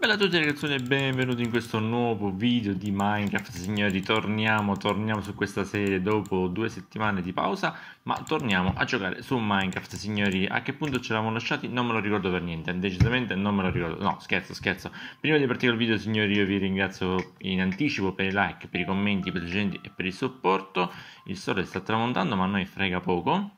Bella a tutti ragazzi e benvenuti in questo nuovo video di Minecraft Signori, torniamo, torniamo su questa serie dopo due settimane di pausa Ma torniamo a giocare su Minecraft signori A che punto ce l'avamo lasciati? Non me lo ricordo per niente, decisamente non me lo ricordo No, scherzo, scherzo Prima di partire il video signori io vi ringrazio in anticipo per i like, per i commenti, per i presenti e per il supporto Il sole sta tramontando ma a noi frega poco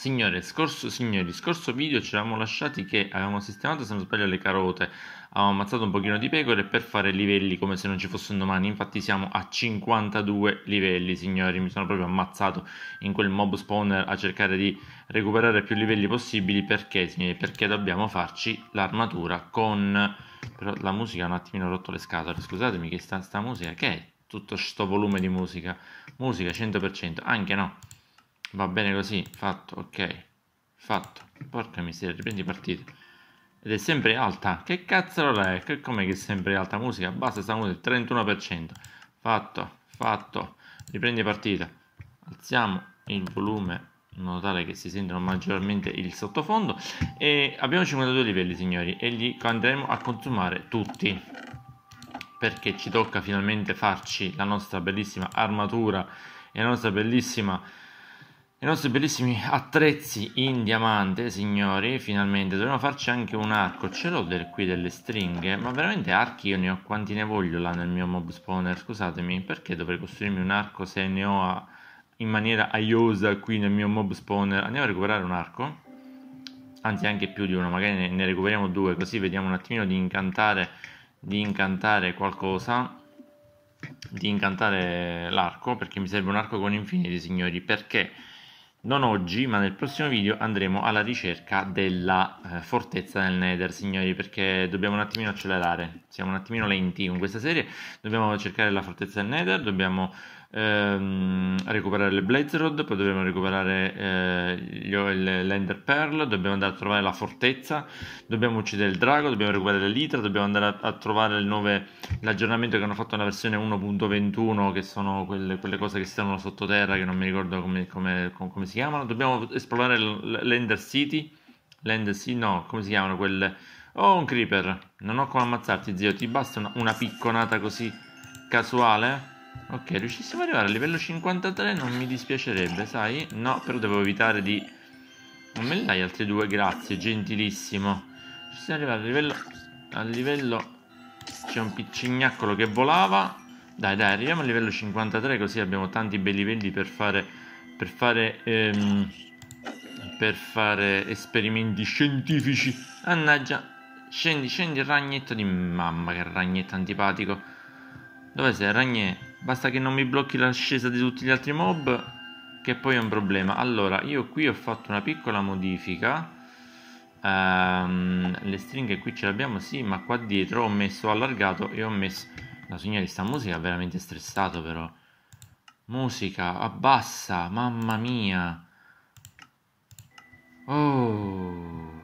Signore, scorso, signori, scorso video ci eravamo lasciati che avevamo sistemato, se non sbaglio, le carote, avevamo ammazzato un pochino di pecore per fare livelli come se non ci fossero domani, infatti siamo a 52 livelli, signori, mi sono proprio ammazzato in quel mob spawner a cercare di recuperare più livelli possibili, perché, signori, perché dobbiamo farci l'armatura con... però la musica ha un attimino rotto le scatole, scusatemi che sta, sta musica, che è tutto sto volume di musica? Musica 100%, anche no va bene così fatto ok fatto porca miseria riprendi partita ed è sempre alta che cazzo è che che è sempre alta musica basta sta musica 31% fatto fatto riprendi partita alziamo il volume in modo tale che si sentano maggiormente il sottofondo e abbiamo 52 livelli signori e li andremo a consumare tutti perché ci tocca finalmente farci la nostra bellissima armatura e la nostra bellissima i nostri bellissimi attrezzi in diamante, signori, finalmente. dobbiamo farci anche un arco. Ce l'ho del, qui delle stringhe, ma veramente archi io ne ho quanti ne voglio là nel mio mob spawner. Scusatemi, perché dovrei costruirmi un arco se ne ho a, in maniera aiosa qui nel mio mob spawner? Andiamo a recuperare un arco? Anzi, anche più di uno, magari ne, ne recuperiamo due, così vediamo un attimino di incantare, di incantare qualcosa di incantare l'arco perché mi serve un arco con infiniti signori perché non oggi, ma nel prossimo video andremo alla ricerca della eh, fortezza del Nether, signori, perché dobbiamo un attimino accelerare. Siamo un attimino lenti con questa serie. Dobbiamo cercare la fortezza del Nether, dobbiamo ehm, recuperare le Blazerod, poi dobbiamo recuperare eh, gli, l'Ender Pearl, dobbiamo andare a trovare la fortezza, dobbiamo uccidere il drago, dobbiamo recuperare l'Itra, dobbiamo andare a, a trovare nuove, l'aggiornamento che hanno fatto nella versione 1.21, che sono quelle, quelle, cose che stanno sottoterra, che non mi ricordo come, come, come si chiamano, dobbiamo esplorare l'Ender City, l'Ender City, no, come si chiamano quelle... Oh, un creeper. Non ho come ammazzarti, zio. Ti basta una, una picconata così casuale? Ok, riuscissimo ad arrivare a livello 53 non mi dispiacerebbe, sai? No, però devo evitare di... Non me ne dai altri due, grazie, gentilissimo. Riuscissimo ad arrivare a livello... A livello... C'è un piccignaccolo che volava. Dai, dai, arriviamo a livello 53 così abbiamo tanti bei livelli per fare... Per fare... Ehm... per fare esperimenti scientifici. Annaggia. Scendi, scendi, ragnetto di mamma, che ragnetto antipatico. Dove sei, ragnetto? Basta che non mi blocchi l'ascesa di tutti gli altri mob che poi è un problema. Allora, io qui ho fatto una piccola modifica. Um, le stringhe qui ce le abbiamo, sì, ma qua dietro ho messo allargato e ho messo... La signora di sta musica è veramente stressato però. Musica, abbassa, mamma mia. Oh,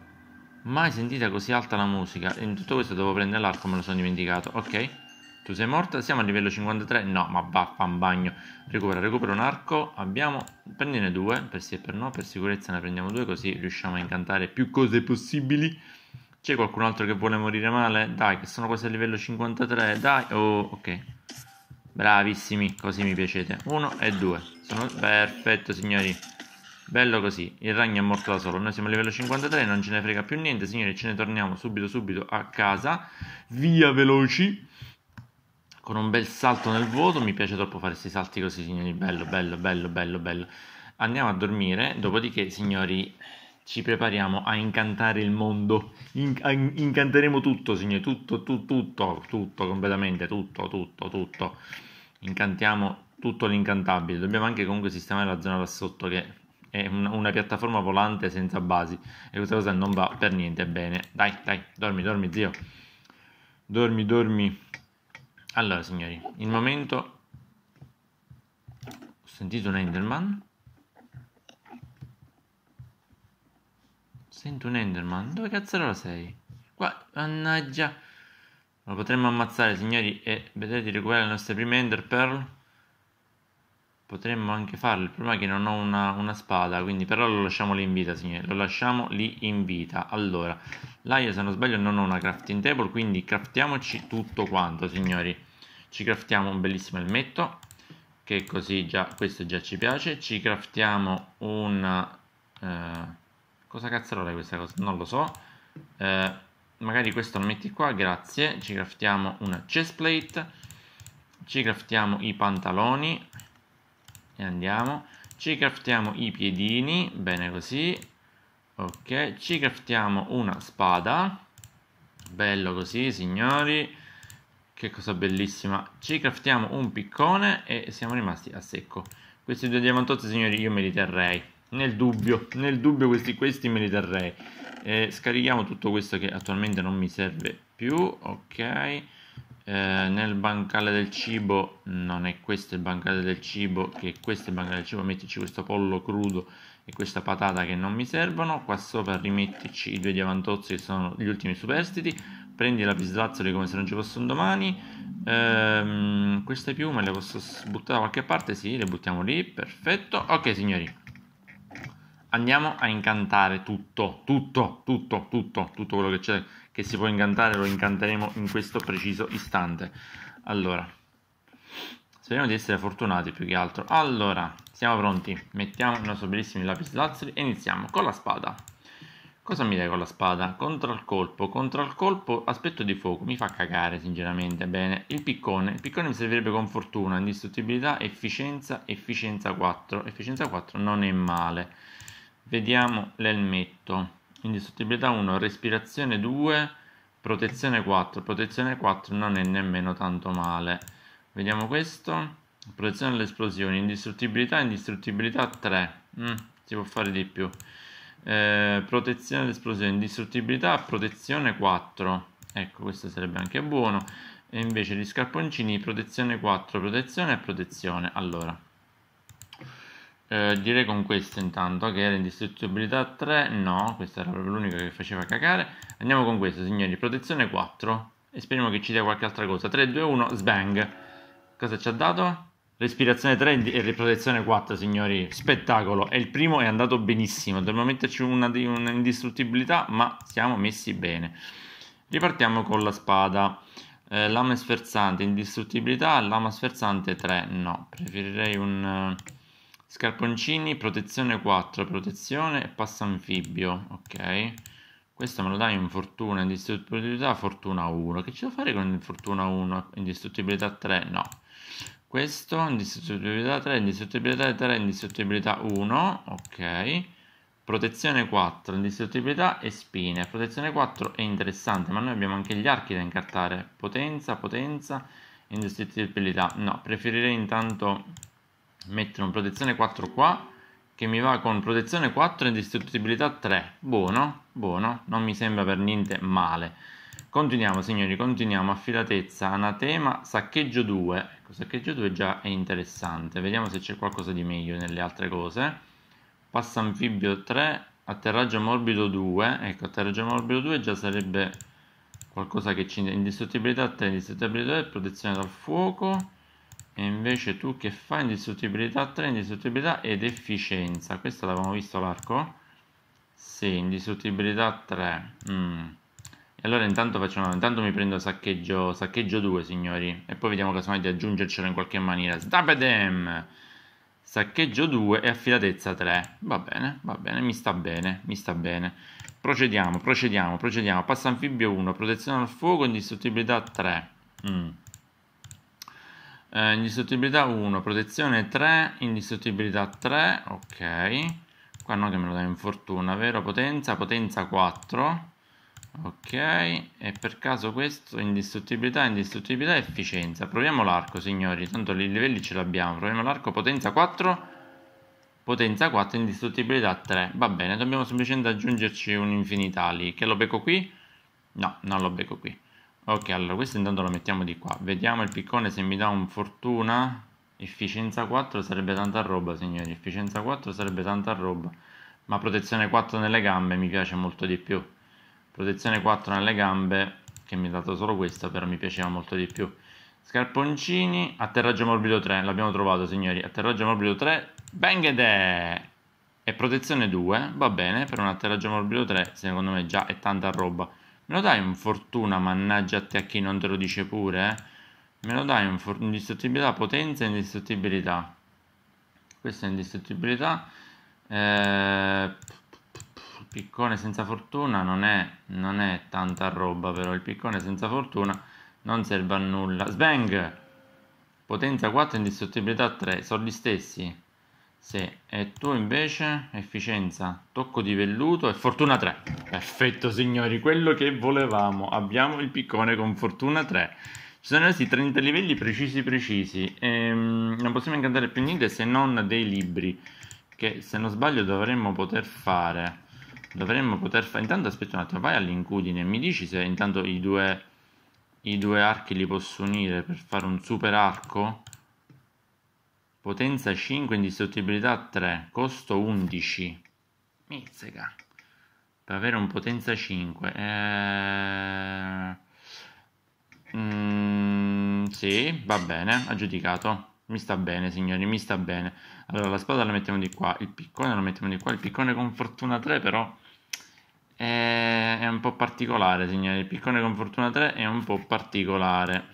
mai sentita così alta la musica. In tutto questo devo prendere l'arco, me lo sono dimenticato. Ok. Tu sei morta? Siamo a livello 53? No, ma vaffan bagno. Recupera, recupera un arco. Abbiamo... Prendine due, per sì e per no. Per sicurezza ne prendiamo due, così riusciamo a incantare più cose possibili. C'è qualcun altro che vuole morire male? Dai, che sono quasi a livello 53. Dai, oh, ok. Bravissimi, così mi piacete. Uno e due. Sono... Perfetto, signori. Bello così, il ragno è morto da solo, noi siamo a livello 53, non ce ne frega più niente, signori, ce ne torniamo subito subito a casa, via veloci con un bel salto nel vuoto, mi piace troppo fare questi salti così, signori, bello, bello, bello, bello, bello. Andiamo a dormire, dopodiché, signori, ci prepariamo a incantare il mondo. In- in- incanteremo tutto, signori, tutto, tutto, tutto, tutto, completamente, tutto, tutto, tutto. Incantiamo tutto l'incantabile. Dobbiamo anche comunque sistemare la zona là sotto che è un- una piattaforma volante senza basi e questa cosa non va per niente bene. Dai, dai, dormi, dormi, zio. Dormi, dormi. Allora, signori, il momento... Ho sentito un Enderman. Sento un Enderman. Dove cazzarola sei? Qua, mannaggia. Lo potremmo ammazzare, signori, e vedrete di recuperare le nostre prime Ender Pearl. Potremmo anche farlo, il problema è che non ho una, una spada, quindi però lo lasciamo lì in vita, signore, lo lasciamo lì in vita. Allora, là io se non sbaglio non ho una crafting table, quindi craftiamoci tutto quanto, signori. Ci craftiamo un bellissimo elmetto, che così già, questo già ci piace. Ci craftiamo una... Eh, cosa cazzarola è questa cosa? Non lo so. Eh, magari questo lo metti qua, grazie. Ci craftiamo una chest plate. Ci craftiamo i pantaloni e andiamo ci craftiamo i piedini bene così ok ci craftiamo una spada bello così signori che cosa bellissima ci craftiamo un piccone e siamo rimasti a secco questi due diamantotti signori io me li terrei nel dubbio nel dubbio questi, questi me li terrei eh, scarichiamo tutto questo che attualmente non mi serve più ok eh, nel bancale del cibo non è questo il bancale del cibo che questo il bancale del cibo mettici questo pollo crudo e questa patata che non mi servono qua sopra rimettici i due diamantozzi che sono gli ultimi superstiti prendi la pislazzoli come se non ci fossero domani ehm, queste piume le posso buttare da qualche parte sì le buttiamo lì perfetto ok signori andiamo a incantare tutto tutto tutto tutto tutto quello che c'è che si può incantare lo incanteremo in questo preciso istante. Allora, speriamo di essere fortunati più che altro. Allora, siamo pronti. Mettiamo i nostri bellissimi lapislazzuli e iniziamo con la spada. Cosa mi dai con la spada? Contro al colpo, contro al colpo, aspetto di fuoco, mi fa cagare sinceramente, bene. Il piccone, il piccone mi servirebbe con fortuna, indistruttibilità, efficienza, efficienza 4. Efficienza 4 non è male. Vediamo l'elmetto. Quindi sottibilità 1, respirazione 2, protezione 4. Protezione 4 non è nemmeno tanto male. Vediamo questo. Protezione alle esplosioni, indistruttibilità, indistruttibilità 3. Mm, si può fare di più. Eh, protezione alle esplosioni, indistruttibilità, protezione 4. Ecco, questo sarebbe anche buono. E invece gli scarponcini, protezione 4, protezione e protezione. Allora, eh, direi con questo intanto che era indistruttibilità 3 no questa era proprio l'unica che faceva cacare andiamo con questo signori protezione 4 e speriamo che ci dia qualche altra cosa 3 2 1 sbang cosa ci ha dato Respirazione 3 e riprotezione 4, signori. Spettacolo. E il primo è andato benissimo. Dobbiamo metterci una, una indistruttibilità, ma siamo messi bene. Ripartiamo con la spada. Eh, lama sferzante, indistruttibilità, lama sferzante 3. No, preferirei un... Uh Scarponcini, protezione 4, protezione e passa anfibio, ok. Questo me lo dai in fortuna, indistruttibilità, fortuna 1. Che ci devo fare con fortuna 1? indistruttibilità 3? No. Questo indistruttibilità 3, indistruttibilità 3, indistruttibilità 1, ok. Protezione 4, indistruttibilità e spine. Protezione 4 è interessante, ma noi abbiamo anche gli archi da incartare. Potenza, potenza, indistruttibilità. No, preferirei intanto mettere un protezione 4 qua che mi va con protezione 4 e distruttibilità 3 buono, buono, non mi sembra per niente male continuiamo signori, continuiamo affilatezza, anatema, saccheggio 2 ecco, saccheggio 2 già è interessante vediamo se c'è qualcosa di meglio nelle altre cose passa anfibio 3 atterraggio morbido 2 ecco, atterraggio morbido 2 già sarebbe qualcosa che ci indistruttibilità 3, indistruttibilità 2 protezione dal fuoco e invece tu che fai indistruttibilità 3 indistruttibilità ed efficienza questa l'avevamo visto l'arco? sì, indistruttibilità 3 mm. e allora intanto facciamo intanto mi prendo saccheggio saccheggio 2 signori e poi vediamo casomai di aggiungercelo in qualche maniera stabedem saccheggio 2 e affidatezza 3 va bene, va bene, mi sta bene mi sta bene procediamo, procediamo, procediamo passa anfibio 1, protezione al fuoco indistruttibilità 3 mm eh, indistruttibilità 1, protezione 3, indistruttibilità 3, ok. Qua no che me lo dai in fortuna, vero? Potenza, potenza 4, ok. E per caso questo, indistruttibilità, indistruttibilità, efficienza. Proviamo l'arco, signori, tanto i livelli ce l'abbiamo. Proviamo l'arco, potenza 4, potenza 4, indistruttibilità 3. Va bene, dobbiamo semplicemente aggiungerci un infinitali. Che lo becco qui? No, non lo becco qui ok allora questo intanto lo mettiamo di qua vediamo il piccone se mi dà un fortuna efficienza 4 sarebbe tanta roba signori efficienza 4 sarebbe tanta roba ma protezione 4 nelle gambe mi piace molto di più protezione 4 nelle gambe che mi ha dato solo questa però mi piaceva molto di più scarponcini atterraggio morbido 3 l'abbiamo trovato signori atterraggio morbido 3 bangede e protezione 2 va bene per un atterraggio morbido 3 secondo me già è tanta roba Me lo dai un fortuna, mannaggia a te a chi non te lo dice pure, eh? Me lo dai un indistruttibilità, potenza e indistruttibilità. Questa è indistruttibilità. Eh, piccone senza fortuna non è, non è tanta roba, però il piccone senza fortuna non serve a nulla. Sveng! Potenza 4, indistruttibilità 3, sono gli stessi. Sì, e tu invece efficienza, tocco di velluto e fortuna 3. Perfetto signori, quello che volevamo. Abbiamo il piccone con fortuna 3. Ci sono questi 30 livelli precisi precisi. Ehm, non possiamo incantare più niente se non dei libri. Che se non sbaglio dovremmo poter fare. Dovremmo poter fare... Intanto aspetta un attimo, vai all'incudine e mi dici se intanto i due, i due archi li posso unire per fare un super arco? potenza 5, indistruttibilità 3, costo 11. mizzega, Per avere un potenza 5. Eh... Mm, sì, va bene, aggiudicato. Mi sta bene, signori, mi sta bene. Allora, la spada la mettiamo di qua, il piccone lo mettiamo di qua. Il piccone con fortuna 3 però eh, è un po' particolare, signori. Il piccone con fortuna 3 è un po' particolare.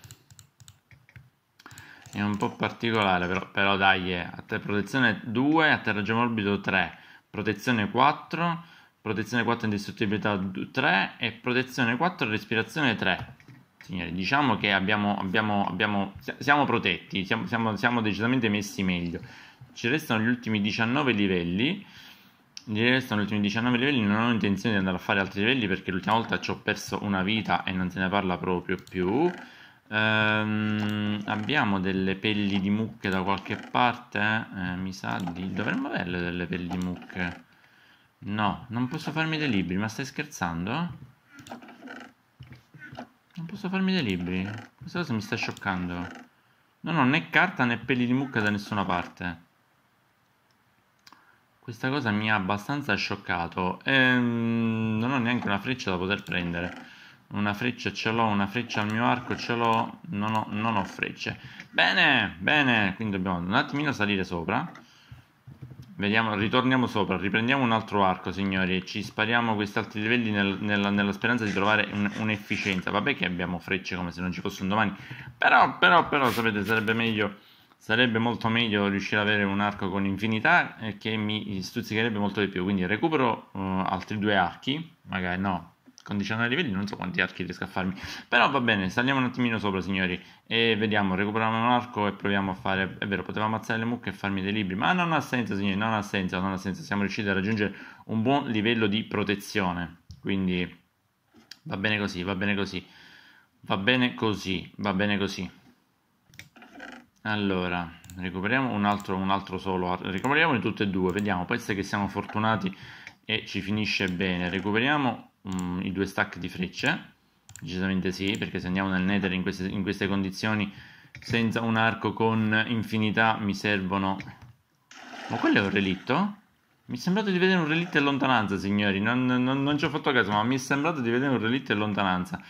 È un po' particolare, però, però dai, eh, a te protezione 2, atterraggio morbido 3, protezione 4, protezione 4 indistruttibilità 3 e protezione 4 respirazione 3. Signori, diciamo che abbiamo, abbiamo, abbiamo, siamo protetti, siamo, siamo, siamo decisamente messi meglio. Ci restano gli ultimi 19 livelli. Gli restano gli ultimi 19 livelli, non ho intenzione di andare a fare altri livelli perché l'ultima volta ci ho perso una vita e non se ne parla proprio più ehm, abbiamo delle pelli di mucche da qualche parte eh? mi sa di dovremmo averle delle pelli di mucche no non posso farmi dei libri ma stai scherzando non posso farmi dei libri questa cosa mi sta scioccando non ho né carta né pelli di mucca da nessuna parte. Questa cosa mi ha abbastanza scioccato. Ehm, non ho neanche una freccia da poter prendere. Una freccia ce l'ho, una freccia al mio arco ce l'ho, non ho, non ho frecce. Bene, bene, quindi dobbiamo un attimino salire sopra. Vediamo, ritorniamo sopra, riprendiamo un altro arco, signori, e ci spariamo questi altri livelli nel, nella, nella, speranza di trovare un'efficienza. Vabbè che abbiamo frecce come se non ci fossero domani, però, però, però, sapete, sarebbe meglio, sarebbe molto meglio riuscire ad avere un arco con infinità eh, che mi stuzzicherebbe molto di più. Quindi recupero uh, altri due archi, magari no, con 19 livelli non so quanti archi riesco a farmi però va bene saliamo un attimino sopra signori e vediamo recuperiamo un arco e proviamo a fare è vero potevo ammazzare le mucche e farmi dei libri ma non ha senso signori non ha senso non ha senso siamo riusciti a raggiungere un buon livello di protezione quindi va bene così va bene così va bene così va bene così allora recuperiamo un altro, un altro solo recuperiamoli tutti e due vediamo poi che siamo fortunati e ci finisce bene recuperiamo um, i due stack di frecce decisamente sì perché se andiamo nel nether in queste, in queste condizioni senza un arco con infinità mi servono ma quello è un relitto? mi è sembrato di vedere un relitto in lontananza signori non, non, non ci ho fatto caso ma mi è sembrato di vedere un relitto in lontananza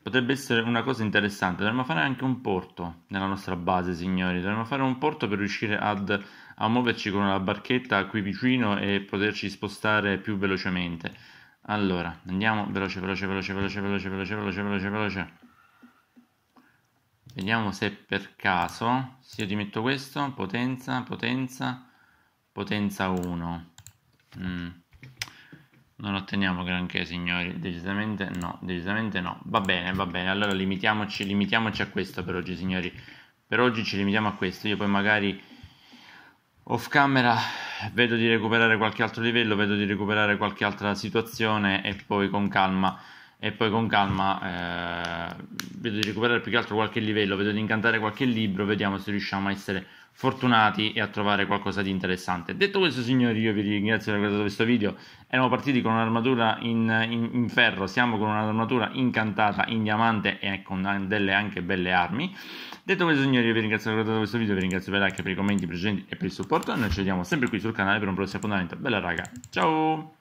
potrebbe essere una cosa interessante. Dovremmo fare anche un porto nella nostra base, signori. Dovremmo fare un porto per riuscire ad, a muoverci con la barchetta qui vicino e poterci spostare più velocemente. Allora, andiamo veloce, veloce, veloce, veloce, veloce, veloce, veloce, veloce, veloce. Vediamo se per caso, se io ti metto questo, potenza, potenza, potenza 1. Mm. Non otteniamo granché, signori, decisamente no, decisamente no. Va bene, va bene, allora limitiamoci, limitiamoci a questo per oggi, signori. Per oggi ci limitiamo a questo, io poi magari off camera vedo di recuperare qualche altro livello, vedo di recuperare qualche altra situazione e poi con calma e poi con calma eh, vedo di recuperare più che altro qualche livello, vedo di incantare qualche libro, vediamo se riusciamo a essere fortunati e a trovare qualcosa di interessante. Detto questo signori io vi ringrazio per aver guardato questo video, eravamo partiti con un'armatura in, in, in, ferro, siamo con un'armatura incantata in diamante e con delle anche belle armi Detto questo signori, vi ringrazio per aver guardato questo video, vi ringrazio per i like, per i commenti i precedenti e per il supporto. Noi ci vediamo sempre qui sul canale per un prossimo appuntamento. Bella raga, ciao!